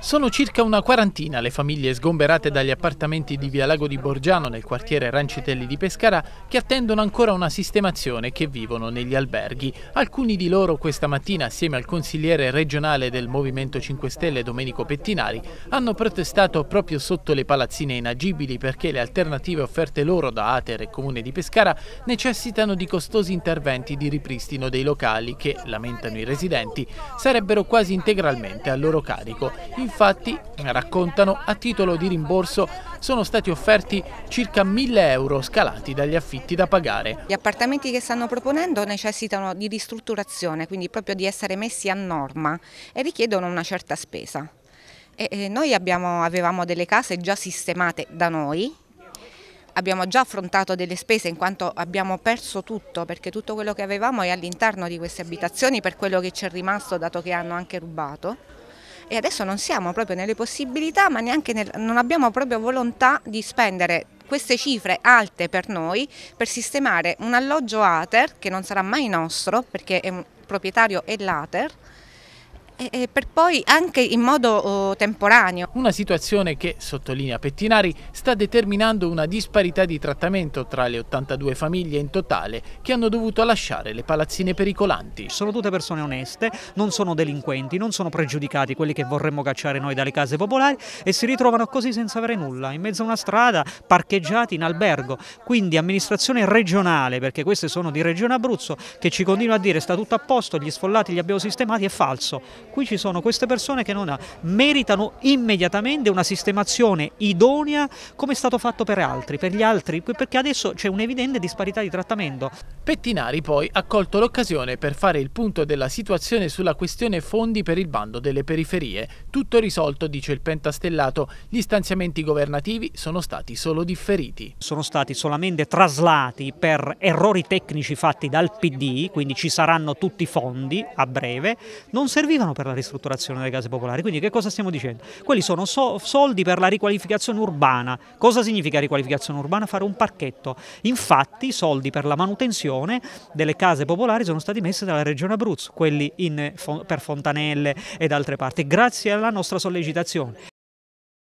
Sono circa una quarantina le famiglie sgomberate dagli appartamenti di Via Lago di Borgiano nel quartiere Rancitelli di Pescara che attendono ancora una sistemazione che vivono negli alberghi. Alcuni di loro questa mattina assieme al consigliere regionale del Movimento 5 Stelle Domenico Pettinari hanno protestato proprio sotto le palazzine inagibili perché le alternative offerte loro da Ater e Comune di Pescara necessitano di costosi interventi di ripristino dei locali che, lamentano i residenti, sarebbero quasi integralmente a loro carico. In infatti, raccontano, a titolo di rimborso sono stati offerti circa 1000 euro scalati dagli affitti da pagare. Gli appartamenti che stanno proponendo necessitano di ristrutturazione, quindi proprio di essere messi a norma e richiedono una certa spesa. E eh, noi abbiamo, avevamo delle case già sistemate da noi, abbiamo già affrontato delle spese in quanto abbiamo perso tutto perché tutto quello che avevamo è all'interno di queste abitazioni per quello che ci è rimasto dato che hanno anche rubato e adesso non siamo proprio nelle possibilità ma neanche nel, non abbiamo proprio volontà di spendere queste cifre alte per noi per sistemare un alloggio ATER che non sarà mai nostro perché è un proprietario è l'ATER e per poi anche in modo oh, temporaneo. Una situazione che, sottolinea Pettinari, sta determinando una disparità di trattamento tra le 82 famiglie in totale che hanno dovuto lasciare le palazzine pericolanti. Sono tutte persone oneste, non sono delinquenti, non sono pregiudicati quelli che vorremmo cacciare noi dalle case popolari e si ritrovano così senza avere nulla, in mezzo a una strada, parcheggiati in albergo. Quindi amministrazione regionale, perché queste sono di Regione Abruzzo, che ci continua a dire sta tutto a posto, gli sfollati li abbiamo sistemati, è falso cui ci sono queste persone che non ha, meritano immediatamente una sistemazione idonea come è stato fatto per altri, per gli altri, perché adesso c'è un'evidente disparità di trattamento. Pettinari poi ha colto l'occasione per fare il punto della situazione sulla questione fondi per il bando delle periferie. Tutto risolto, dice il pentastellato, gli stanziamenti governativi sono stati solo differiti. Sono stati solamente traslati per errori tecnici fatti dal PD, quindi ci saranno tutti i fondi a breve, non servivano per la ristrutturazione delle case popolari. Quindi che cosa stiamo dicendo? Quelli sono so soldi per la riqualificazione urbana. Cosa significa riqualificazione urbana? Fare un parchetto. Infatti i soldi per la manutenzione delle case popolari sono stati messi dalla Regione Abruzzo, quelli in, per Fontanelle ed altre parti, grazie alla nostra sollecitazione.